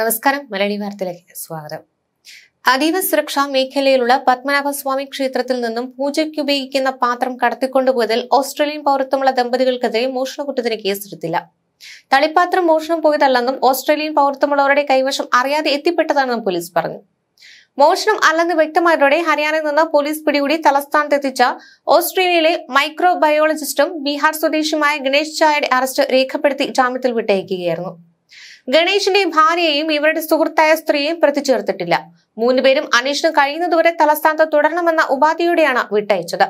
നമസ്കാരം മലയാളി വാർത്തയിലേക്ക് സ്വാഗതം അതീവ സുരക്ഷാ മേഖലയിലുള്ള പത്മനാഭസ്വാമി ക്ഷേത്രത്തിൽ നിന്നും പൂജയ്ക്ക് ഉപയോഗിക്കുന്ന പാത്രം കടത്തിക്കൊണ്ടുപോയതിൽ ഓസ്ട്രേലിയൻ പൗരത്വമുള്ള ദമ്പതികൾക്കെതിരെ മോഷണ കേസ് കേസെടുത്തില്ല തളിപ്പാത്രം മോഷണം പോയതല്ലെന്നും ഓസ്ട്രേലിയൻ പൗരത്വമുള്ളവരുടെ കൈവശം അറിയാതെ എത്തിപ്പെട്ടതാണെന്നും പോലീസ് പറഞ്ഞു മോഷണം അല്ലെന്ന് വ്യക്തമായതോടെ ഹരിയാനയിൽ നിന്ന് പോലീസ് പിടികൂടി തലസ്ഥാനത്തെത്തിച്ച ഓസ്ട്രേലിയയിലെ മൈക്രോബയോളജിസ്റ്റും ബീഹാർ സ്വദേശിയുമായ ഗണേഷ് ചായയുടെ അറസ്റ്റ് രേഖപ്പെടുത്തി ജാമ്യത്തിൽ വിട്ടയക്കുകയായിരുന്നു ഗണേഷിന്റെയും ഭാര്യയെയും ഇവരുടെ സുഹൃത്തായ സ്ത്രീയെയും പ്രതിചേർത്തിട്ടില്ല മൂന്നുപേരും അന്വേഷണം കഴിയുന്നതുവരെ തലസ്ഥാനത്ത് തുടരണമെന്ന ഉപാധിയോടെയാണ് വിട്ടയച്ചത്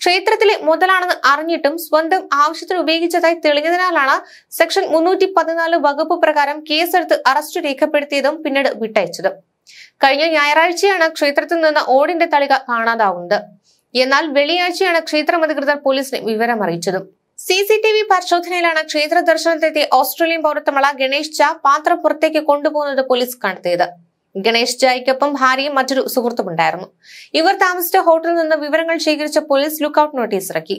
ക്ഷേത്രത്തിലെ മുതലാണെന്ന് അറിഞ്ഞിട്ടും സ്വന്തം ആവശ്യത്തിന് ഉപയോഗിച്ചതായി തെളിഞ്ഞതിനാലാണ് സെക്ഷൻ മുന്നൂറ്റി പതിനാല് വകുപ്പ് പ്രകാരം കേസെടുത്ത് അറസ്റ്റ് രേഖപ്പെടുത്തിയതും പിന്നീട് വിട്ടയച്ചതും കഴിഞ്ഞ ഞായറാഴ്ചയാണ് ക്ഷേത്രത്തിൽ നിന്ന് ഓടിന്റെ തളിക കാണാതാവുന്നത് എന്നാൽ വെള്ളിയാഴ്ചയാണ് ക്ഷേത്രം അധികൃതർ പോലീസിനെ വിവരമറിയിച്ചതും സി സി ടി വി പരിശോധനയിലാണ് ക്ഷേത്ര ദർശനത്തിനെത്തിയ ഓസ്ട്രേലിയൻ പൗരത്വമുള്ള ഗണേഷ് ജ പാത്രം പുറത്തേക്ക് കൊണ്ടുപോകുന്നത് പോലീസ് കണ്ടെത്തിയത് ഗണേഷ് ജായ്ക്കൊപ്പം ഭാര്യയും മറ്റൊരു സുഹൃത്തുമുണ്ടായിരുന്നു ഇവർ താമസിച്ച ഹോട്ടലിൽ നിന്ന് വിവരങ്ങൾ ശേഖരിച്ച പോലീസ് ഔട്ട് നോട്ടീസ് ഇറക്കി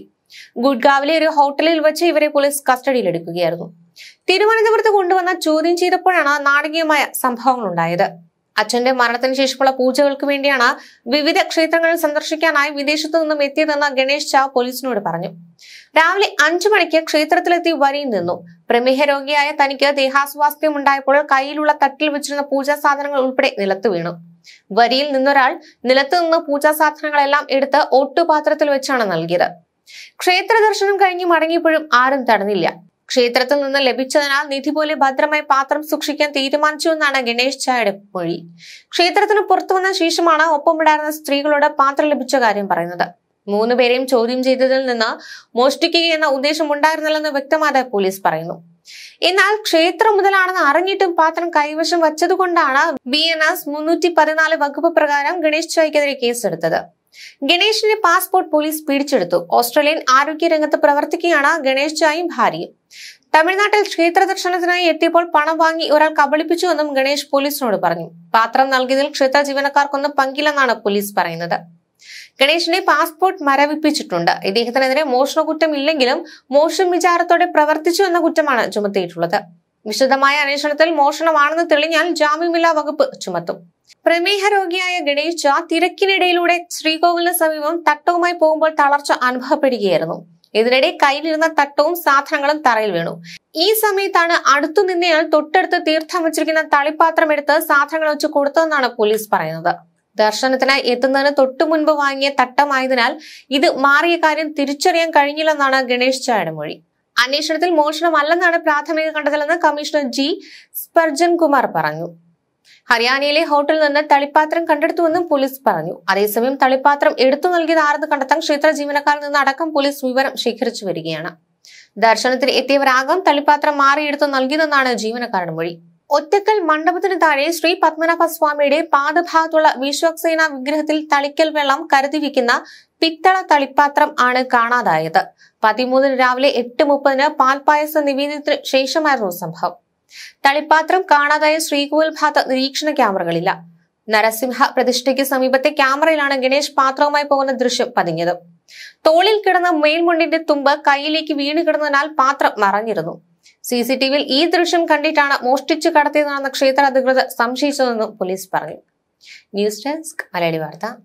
ഗുഡ്ഗാവിലെ ഒരു ഹോട്ടലിൽ വെച്ച് ഇവരെ പോലീസ് കസ്റ്റഡിയിലെടുക്കുകയായിരുന്നു തിരുവനന്തപുരത്ത് കൊണ്ടുവന്ന ചോദ്യം ചെയ്തപ്പോഴാണ് നാടകീയമായ സംഭവങ്ങൾ ഉണ്ടായത് അച്ഛന്റെ മരണത്തിന് ശേഷമുള്ള പൂജകൾക്ക് വേണ്ടിയാണ് വിവിധ ക്ഷേത്രങ്ങളിൽ സന്ദർശിക്കാനായി വിദേശത്തു നിന്നും എത്തിയതെന്ന് ഗണേശ് ചാവ് പോലീസിനോട് പറഞ്ഞു രാവിലെ അഞ്ചു മണിക്ക് ക്ഷേത്രത്തിലെത്തി വരിയിൽ നിന്നു പ്രമേഹ രോഗിയായ തനിക്ക് ദേഹാസ്വാസ്ഥ്യം ഉണ്ടായപ്പോൾ കയ്യിലുള്ള തട്ടിൽ വെച്ചിരുന്ന പൂജാ സാധനങ്ങൾ ഉൾപ്പെടെ നിലത്ത് വീണു വരിയിൽ നിന്നൊരാൾ നിലത്ത് നിന്ന് പൂജാ സാധനങ്ങളെല്ലാം എടുത്ത് ഒട്ടുപാത്രത്തിൽ വെച്ചാണ് നൽകിയത് ക്ഷേത്ര ദർശനം കഴിഞ്ഞ് മടങ്ങിയപ്പോഴും ആരും തടഞ്ഞില്ല ക്ഷേത്രത്തിൽ നിന്ന് ലഭിച്ചതിനാൽ നിധി പോലെ ഭദ്രമായി പാത്രം സൂക്ഷിക്കാൻ എന്നാണ് ഗണേഷ് ചായയുടെ മൊഴി ക്ഷേത്രത്തിന് പുറത്തു വന്ന ശേഷമാണ് ഒപ്പമിടാറുന്ന സ്ത്രീകളോട് പാത്രം ലഭിച്ച കാര്യം പറയുന്നത് മൂന്നുപേരെയും ചോദ്യം ചെയ്തതിൽ നിന്ന് മോഷ്ടിക്കുകയെന്ന ഉദ്ദേശം ഉണ്ടായിരുന്നില്ലെന്ന് വ്യക്തമായ പോലീസ് പറയുന്നു എന്നാൽ ക്ഷേത്രം മുതലാണെന്ന് അറിഞ്ഞിട്ടും പാത്രം കൈവശം വച്ചതുകൊണ്ടാണ് ബി എൻ എസ് മുന്നൂറ്റി പതിനാല് വകുപ്പ് പ്രകാരം ഗണേഷ് ചായ്ക്കെതിരെ കേസെടുത്തത് ഗണേഷിന്റെ പാസ്പോർട്ട് പോലീസ് പിടിച്ചെടുത്തു ഓസ്ട്രേലിയൻ ആരോഗ്യരംഗത്ത് പ്രവർത്തിക്കുകയാണ് ഗണേഷ് ചായും ഭാര്യയും തമിഴ്നാട്ടിൽ ക്ഷേത്ര ദർശനത്തിനായി എത്തിയപ്പോൾ പണം വാങ്ങി ഒരാൾ കബളിപ്പിച്ചുവെന്നും ഗണേഷ് പോലീസിനോട് പറഞ്ഞു പാത്രം നൽകിയതിൽ ക്ഷേത്ര ജീവനക്കാർക്കൊന്നും പങ്കില്ലെന്നാണ് പോലീസ് പറയുന്നത് ഗണേഷിന്റെ പാസ്പോർട്ട് മരവിപ്പിച്ചിട്ടുണ്ട് ഇദ്ദേഹത്തിനെതിരെ മോഷണ കുറ്റം ഇല്ലെങ്കിലും മോശം വിചാരത്തോടെ പ്രവർത്തിച്ചു എന്ന കുറ്റമാണ് ചുമത്തിയിട്ടുള്ളത് വിശദമായ അന്വേഷണത്തിൽ മോഷണമാണെന്ന് തെളിഞ്ഞാൽ ജാമ്യമില്ലാ വകുപ്പ് ചുമത്തും പ്രമേഹ രോഗിയായ ഗണേഷ് തിരക്കിനിടയിലൂടെ ശ്രീകോവിലിന് സമീപം തട്ടവുമായി പോകുമ്പോൾ തളർച്ച അനുഭവപ്പെടുകയായിരുന്നു ഇതിനിടെ കയ്യിലിരുന്ന തട്ടവും സാധനങ്ങളും തറയിൽ വീണു ഈ സമയത്താണ് അടുത്തു നിന്നയാൾ തൊട്ടടുത്ത് തീർത്ഥം വച്ചിരിക്കുന്ന തളിപ്പാത്രം എടുത്ത് സാധനങ്ങൾ വെച്ച് കൊടുത്തതെന്നാണ് പോലീസ് പറയുന്നത് ദർശനത്തിനായി എത്തുന്നതിന് തൊട്ടു മുൻപ് വാങ്ങിയ തട്ടമായതിനാൽ ഇത് മാറിയ കാര്യം തിരിച്ചറിയാൻ കഴിഞ്ഞില്ലെന്നാണ് ഗണേഷ് ചായുടെ മൊഴി അന്വേഷണത്തിൽ മോഷണമല്ലെന്നാണ് പ്രാഥമിക കണ്ടെത്തലെന്ന് കമ്മീഷണർ ജി സ്പർജൻ കുമാർ പറഞ്ഞു ഹരിയാനയിലെ ഹോട്ടലിൽ നിന്ന് തളിപ്പാത്രം കണ്ടെടുത്തുവെന്നും പോലീസ് പറഞ്ഞു അതേസമയം തളിപ്പാത്രം എടുത്തു നൽകിയത് ആരെന്ന് കണ്ടെത്താൻ ക്ഷേത്ര ജീവനക്കാരിൽ നിന്ന് അടക്കം പോലീസ് വിവരം ശേഖരിച്ചു വരികയാണ് ദർശനത്തിന് എത്തിയവരാകാം തളിപ്പാത്രം മാറിയെടുത്തു നൽകിയതെന്നാണ് ജീവനക്കാരുടെ മൊഴി ഒറ്റക്കൽ മണ്ഡപത്തിന് താഴെ ശ്രീ പത്മനാഭ സ്വാമിയുടെ പാദഭാഗത്തുള്ള വിശ്വസേന വിഗ്രഹത്തിൽ തളിക്കൽ വെള്ളം കരുതി വയ്ക്കുന്ന പിത്തള തളിപ്പാത്രം ആണ് കാണാതായത് പതിമൂന്നിന് രാവിലെ എട്ട് മുപ്പതിന് പാൽപായസ നിവേദ്യത്തിന് ശേഷമായിരുന്നു സംഭവം തളിപ്പാത്രം കാണാതായ ശ്രീകോവിൽ ഭാഗത്ത് നിരീക്ഷണ ക്യാമറകളില്ല നരസിംഹ പ്രതിഷ്ഠയ്ക്ക് സമീപത്തെ ക്യാമറയിലാണ് ഗണേഷ് പാത്രവുമായി പോകുന്ന ദൃശ്യം പതിഞ്ഞത് തോളിൽ കിടന്ന മേൽമുണ്ടിന്റെ തുമ്പ് കൈയിലേക്ക് വീണ് കിടന്നതിനാൽ പാത്രം മറഞ്ഞിരുന്നു സി സി ടി വിയിൽ ഈ ദൃശ്യം കണ്ടിട്ടാണ് മോഷ്ടിച്ചു കടത്തിയതെന്നാണ് ക്ഷേത്ര അധികൃതർ സംശയിച്ചതെന്നും പോലീസ് പറഞ്ഞു ന്യൂസ് ഡെസ്ക് മലയാളി വാർത്ത